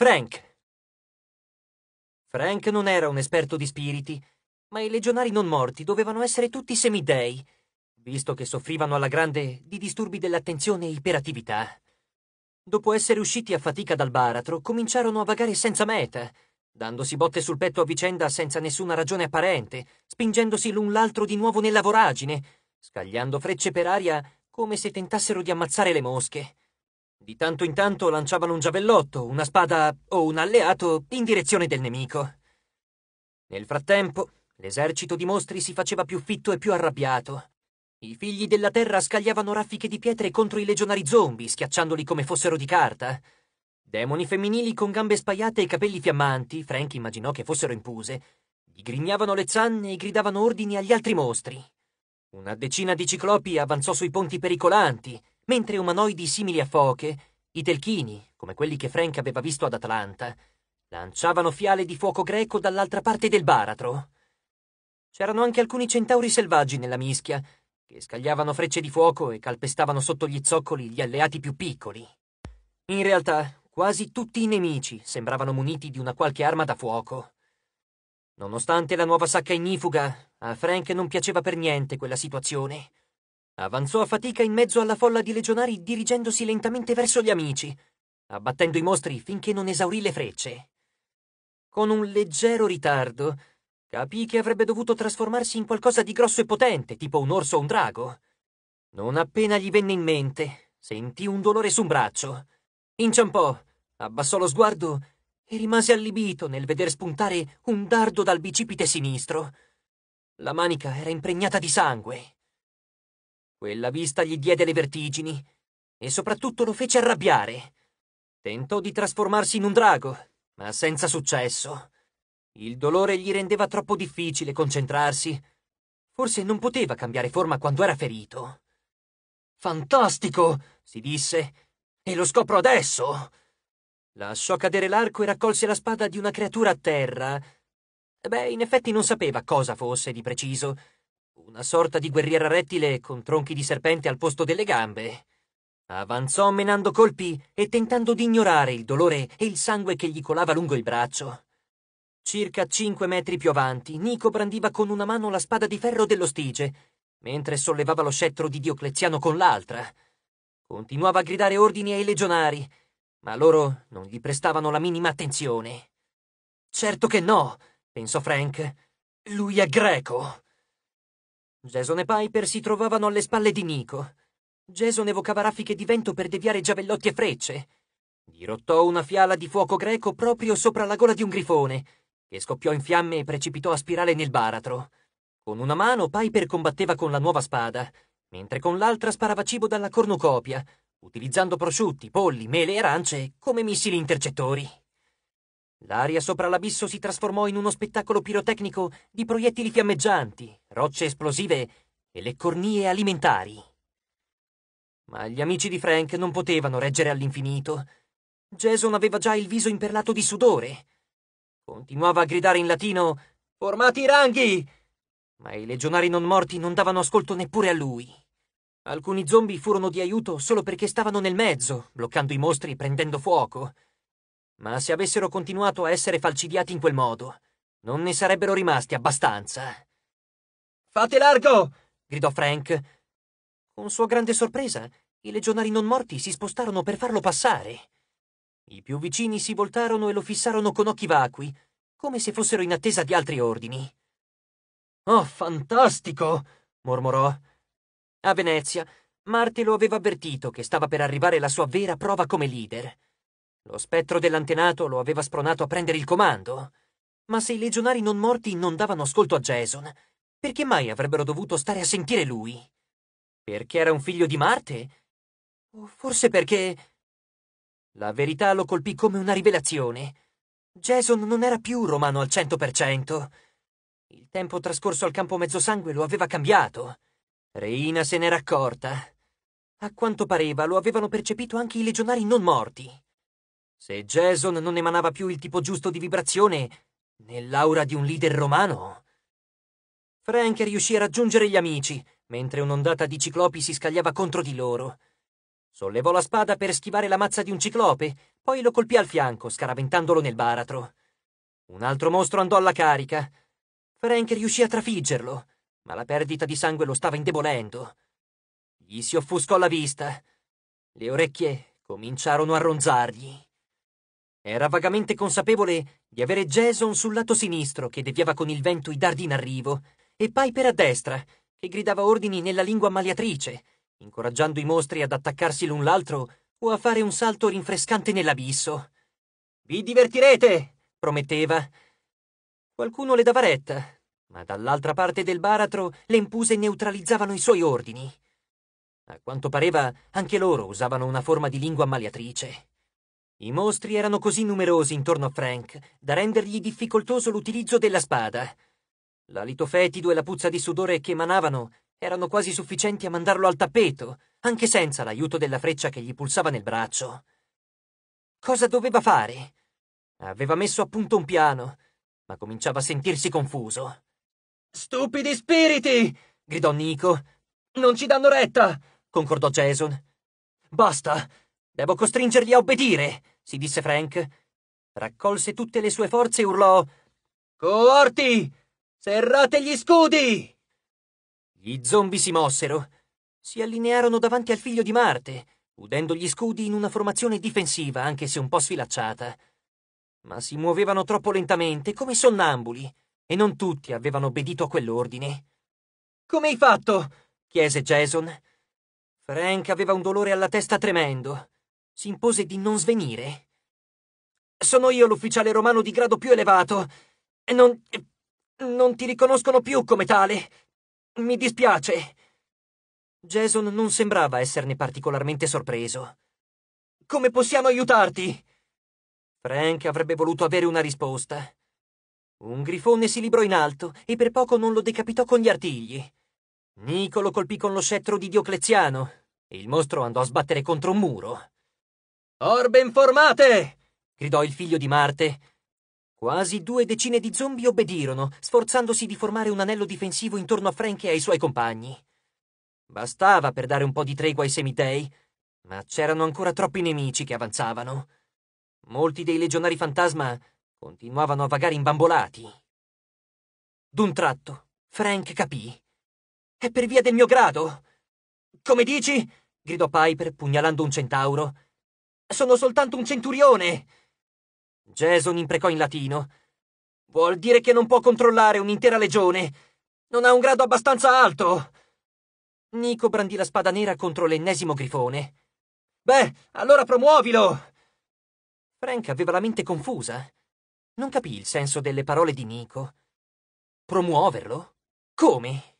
Frank. Frank non era un esperto di spiriti, ma i legionari non morti dovevano essere tutti semidei, visto che soffrivano alla grande di disturbi dell'attenzione e iperattività. Dopo essere usciti a fatica dal baratro, cominciarono a vagare senza meta, dandosi botte sul petto a vicenda senza nessuna ragione apparente, spingendosi l'un l'altro di nuovo nella voragine, scagliando frecce per aria come se tentassero di ammazzare le mosche. Di tanto in tanto lanciavano un giavellotto, una spada o un alleato in direzione del nemico. Nel frattempo, l'esercito di mostri si faceva più fitto e più arrabbiato. I figli della terra scagliavano raffiche di pietre contro i legionari zombie, schiacciandoli come fossero di carta. Demoni femminili con gambe spaiate e capelli fiammanti, Frank immaginò che fossero impuse, digrignavano le zanne e gridavano ordini agli altri mostri. Una decina di ciclopi avanzò sui ponti pericolanti, mentre umanoidi simili a foche, i telchini, come quelli che Frank aveva visto ad Atlanta, lanciavano fiale di fuoco greco dall'altra parte del baratro. C'erano anche alcuni centauri selvaggi nella mischia, che scagliavano frecce di fuoco e calpestavano sotto gli zoccoli gli alleati più piccoli. In realtà, quasi tutti i nemici sembravano muniti di una qualche arma da fuoco. Nonostante la nuova sacca ignifuga, a Frank non piaceva per niente quella situazione. Avanzò a fatica in mezzo alla folla di legionari dirigendosi lentamente verso gli amici, abbattendo i mostri finché non esaurì le frecce. Con un leggero ritardo, capì che avrebbe dovuto trasformarsi in qualcosa di grosso e potente, tipo un orso o un drago. Non appena gli venne in mente, sentì un dolore su un braccio. Inciampò, abbassò lo sguardo e rimase allibito nel veder spuntare un dardo dal bicipite sinistro. La manica era impregnata di sangue. Quella vista gli diede le vertigini e soprattutto lo fece arrabbiare. Tentò di trasformarsi in un drago, ma senza successo. Il dolore gli rendeva troppo difficile concentrarsi. Forse non poteva cambiare forma quando era ferito. Fantastico, si disse, e lo scopro adesso. Lasciò cadere l'arco e raccolse la spada di una creatura a terra. Beh, in effetti non sapeva cosa fosse di preciso una sorta di guerriera rettile con tronchi di serpente al posto delle gambe. Avanzò menando colpi e tentando di ignorare il dolore e il sangue che gli colava lungo il braccio. Circa cinque metri più avanti, Nico brandiva con una mano la spada di ferro dello Stige, mentre sollevava lo scettro di Diocleziano con l'altra. Continuava a gridare ordini ai legionari, ma loro non gli prestavano la minima attenzione. Certo che no, pensò Frank. Lui è greco. Jason e Piper si trovavano alle spalle di Nico. Jason evocava raffiche di vento per deviare giavellotti e frecce. Dirottò una fiala di fuoco greco proprio sopra la gola di un grifone, che scoppiò in fiamme e precipitò a spirale nel baratro. Con una mano Piper combatteva con la nuova spada, mentre con l'altra sparava cibo dalla cornucopia, utilizzando prosciutti, polli, mele e arance come missili intercettori. L'aria sopra l'abisso si trasformò in uno spettacolo pirotecnico di proiettili fiammeggianti, rocce esplosive e le cornie alimentari. Ma gli amici di Frank non potevano reggere all'infinito. Jason aveva già il viso imperlato di sudore. Continuava a gridare in latino Formati i ranghi! Ma i legionari non morti non davano ascolto neppure a lui. Alcuni zombie furono di aiuto solo perché stavano nel mezzo, bloccando i mostri e prendendo fuoco ma se avessero continuato a essere falcidiati in quel modo, non ne sarebbero rimasti abbastanza. Fate largo! gridò Frank. Con sua grande sorpresa, i legionari non morti si spostarono per farlo passare. I più vicini si voltarono e lo fissarono con occhi vacui, come se fossero in attesa di altri ordini. Oh, fantastico! mormorò. A Venezia, Marte lo aveva avvertito che stava per arrivare la sua vera prova come leader. Lo spettro dell'antenato lo aveva spronato a prendere il comando. Ma se i legionari non morti non davano ascolto a Jason, perché mai avrebbero dovuto stare a sentire lui? Perché era un figlio di Marte? O forse perché... La verità lo colpì come una rivelazione. Jason non era più romano al 100%. Il tempo trascorso al campo mezzosangue lo aveva cambiato. Reina se n'era accorta. A quanto pareva lo avevano percepito anche i legionari non morti. Se Jason non emanava più il tipo giusto di vibrazione, nell'aura di un leader romano... Frank riuscì a raggiungere gli amici, mentre un'ondata di ciclopi si scagliava contro di loro. Sollevò la spada per schivare la mazza di un ciclope, poi lo colpì al fianco, scaraventandolo nel baratro. Un altro mostro andò alla carica. Frank riuscì a trafiggerlo, ma la perdita di sangue lo stava indebolendo. Gli si offuscò la vista. Le orecchie cominciarono a ronzargli. Era vagamente consapevole di avere Jason sul lato sinistro che deviava con il vento i dardi in arrivo e Piper a destra che gridava ordini nella lingua maleatrice, incoraggiando i mostri ad attaccarsi l'un l'altro o a fare un salto rinfrescante nell'abisso. Vi divertirete, prometteva. Qualcuno le dava retta, ma dall'altra parte del baratro le impuse neutralizzavano i suoi ordini. A quanto pareva, anche loro usavano una forma di lingua maleatrice. I mostri erano così numerosi intorno a Frank da rendergli difficoltoso l'utilizzo della spada. L'alito fetido e la puzza di sudore che emanavano erano quasi sufficienti a mandarlo al tappeto, anche senza l'aiuto della freccia che gli pulsava nel braccio. Cosa doveva fare? Aveva messo a punto un piano, ma cominciava a sentirsi confuso. Stupidi spiriti! gridò Nico. Non ci danno retta! concordò Jason. Basta! Devo costringerli a obbedire, si disse Frank. Raccolse tutte le sue forze e urlò Coorti! Serrate gli scudi! Gli zombie si mossero. Si allinearono davanti al figlio di Marte, udendo gli scudi in una formazione difensiva, anche se un po' sfilacciata. Ma si muovevano troppo lentamente, come sonnambuli, e non tutti avevano obbedito a quell'ordine. Come hai fatto? chiese Jason. Frank aveva un dolore alla testa tremendo si impose di non svenire. Sono io l'ufficiale romano di grado più elevato. Non. non ti riconoscono più come tale. Mi dispiace. Jason non sembrava esserne particolarmente sorpreso. Come possiamo aiutarti? Frank avrebbe voluto avere una risposta. Un grifone si librò in alto e per poco non lo decapitò con gli artigli. Nicolo colpì con lo scettro di Diocleziano e il mostro andò a sbattere contro un muro. Orbe informate! gridò il figlio di Marte. Quasi due decine di zombie obbedirono, sforzandosi di formare un anello difensivo intorno a Frank e ai suoi compagni. Bastava per dare un po' di tregua ai semitei, ma c'erano ancora troppi nemici che avanzavano. Molti dei legionari fantasma continuavano a vagare imbambolati. D'un tratto, Frank capì. È per via del mio grado! Come dici? gridò Piper, pugnalando un centauro sono soltanto un centurione! Jason imprecò in latino. Vuol dire che non può controllare un'intera legione. Non ha un grado abbastanza alto. Nico brandì la spada nera contro l'ennesimo grifone. Beh, allora promuovilo! Frank aveva la mente confusa. Non capì il senso delle parole di Nico. Promuoverlo? Come?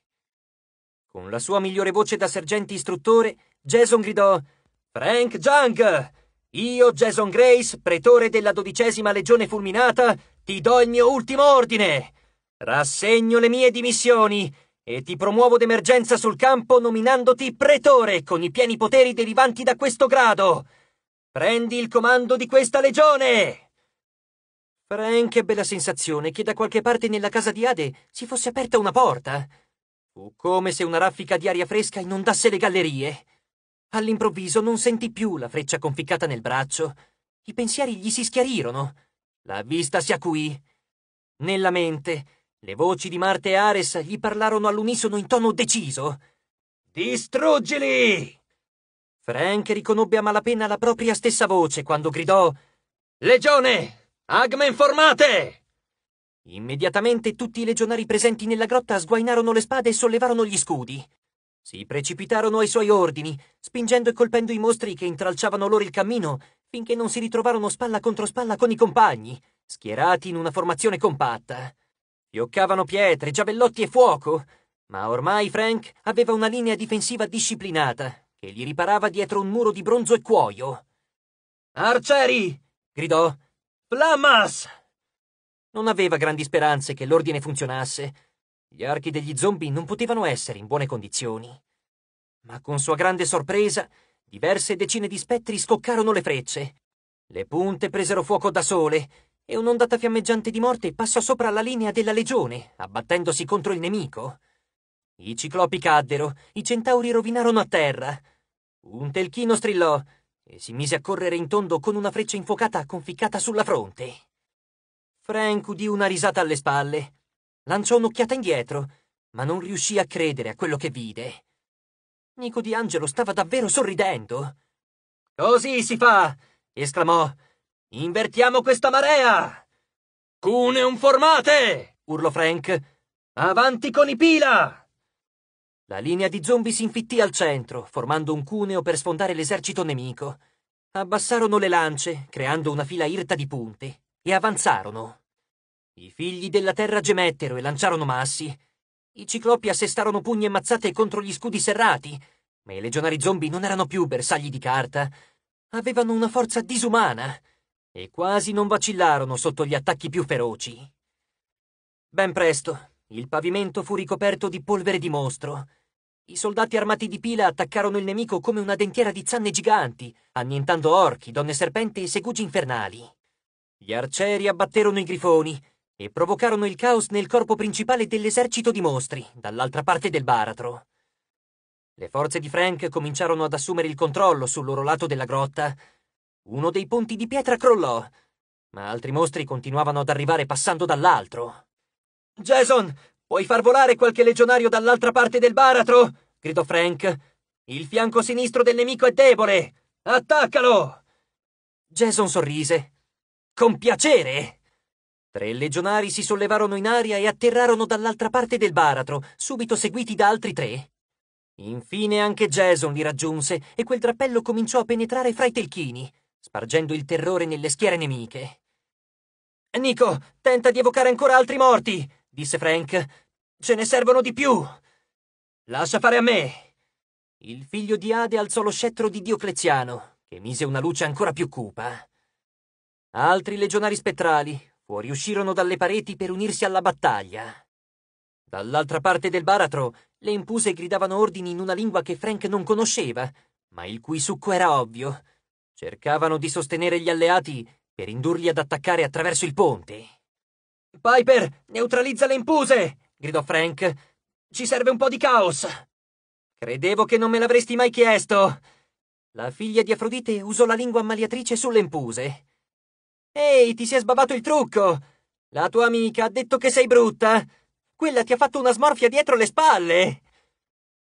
Con la sua migliore voce da sergente istruttore, Jason gridò Frank Jung! Io, Jason Grace, pretore della dodicesima legione fulminata, ti do il mio ultimo ordine. Rassegno le mie dimissioni e ti promuovo d'emergenza sul campo nominandoti pretore con i pieni poteri derivanti da questo grado. Prendi il comando di questa legione! Frank ebbe la sensazione che da qualche parte nella casa di Ade si fosse aperta una porta. Fu come se una raffica di aria fresca inondasse le gallerie. All'improvviso non sentì più la freccia conficcata nel braccio. I pensieri gli si schiarirono. La vista si acuì. Nella mente, le voci di Marte e Ares gli parlarono all'unisono in tono deciso. Distruggili! Frank riconobbe a malapena la propria stessa voce quando gridò Legione! Agmen formate! Immediatamente tutti i legionari presenti nella grotta sguainarono le spade e sollevarono gli scudi si precipitarono ai suoi ordini, spingendo e colpendo i mostri che intralciavano loro il cammino, finché non si ritrovarono spalla contro spalla con i compagni, schierati in una formazione compatta. Fioccavano pietre, giavellotti e fuoco, ma ormai Frank aveva una linea difensiva disciplinata, che gli riparava dietro un muro di bronzo e cuoio. Arcieri! gridò. Flammas! Non aveva grandi speranze che l'ordine funzionasse, gli archi degli zombie non potevano essere in buone condizioni. Ma con sua grande sorpresa, diverse decine di spettri scoccarono le frecce. Le punte presero fuoco da sole e un'ondata fiammeggiante di morte passò sopra la linea della legione, abbattendosi contro il nemico. I ciclopi caddero, i centauri rovinarono a terra. Un telchino strillò e si mise a correre in tondo con una freccia infuocata conficcata sulla fronte. Frank udì una risata alle spalle Lanciò un'occhiata indietro, ma non riuscì a credere a quello che vide. Nico di Angelo stava davvero sorridendo. Così si fa! esclamò. Invertiamo questa marea! Cuneum formate! urlò Frank. Avanti con i pila! La linea di zombie si infittì al centro, formando un cuneo per sfondare l'esercito nemico. Abbassarono le lance, creando una fila irta di punte, e avanzarono. I figli della terra gemettero e lanciarono massi. I ciclopi assestarono pugni e mazzate contro gli scudi serrati, ma i legionari zombie non erano più bersagli di carta. Avevano una forza disumana e quasi non vacillarono sotto gli attacchi più feroci. Ben presto, il pavimento fu ricoperto di polvere di mostro. I soldati armati di pila attaccarono il nemico come una dentiera di zanne giganti, annientando orchi, donne serpenti e segugi infernali. Gli arcieri abbatterono i grifoni e provocarono il caos nel corpo principale dell'esercito di mostri, dall'altra parte del baratro. Le forze di Frank cominciarono ad assumere il controllo sul loro lato della grotta. Uno dei ponti di pietra crollò, ma altri mostri continuavano ad arrivare passando dall'altro. Jason, puoi far volare qualche legionario dall'altra parte del baratro? gridò Frank. Il fianco sinistro del nemico è debole! Attaccalo! Jason sorrise. Con piacere! Tre legionari si sollevarono in aria e atterrarono dall'altra parte del baratro, subito seguiti da altri tre. Infine anche Jason li raggiunse e quel drappello cominciò a penetrare fra i telchini, spargendo il terrore nelle schiere nemiche. Nico, tenta di evocare ancora altri morti, disse Frank. Ce ne servono di più. Lascia fare a me. Il figlio di Ade alzò lo scettro di Diocleziano, che mise una luce ancora più cupa. Altri legionari spettrali, fuoriuscirono dalle pareti per unirsi alla battaglia. Dall'altra parte del baratro, le impuse gridavano ordini in una lingua che Frank non conosceva, ma il cui succo era ovvio. Cercavano di sostenere gli alleati per indurli ad attaccare attraverso il ponte. Piper, neutralizza le impuse! gridò Frank. Ci serve un po' di caos! Credevo che non me l'avresti mai chiesto! La figlia di Afrodite usò la lingua ammaliatrice sulle impuse. Ehi, ti si è sbavato il trucco! La tua amica ha detto che sei brutta! Quella ti ha fatto una smorfia dietro le spalle!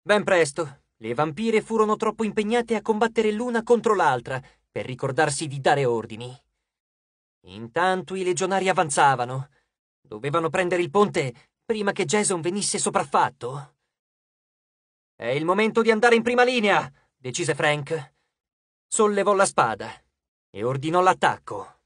Ben presto, le vampire furono troppo impegnate a combattere l'una contro l'altra per ricordarsi di dare ordini. Intanto i legionari avanzavano. Dovevano prendere il ponte prima che Jason venisse sopraffatto. È il momento di andare in prima linea, decise Frank. Sollevò la spada e ordinò l'attacco.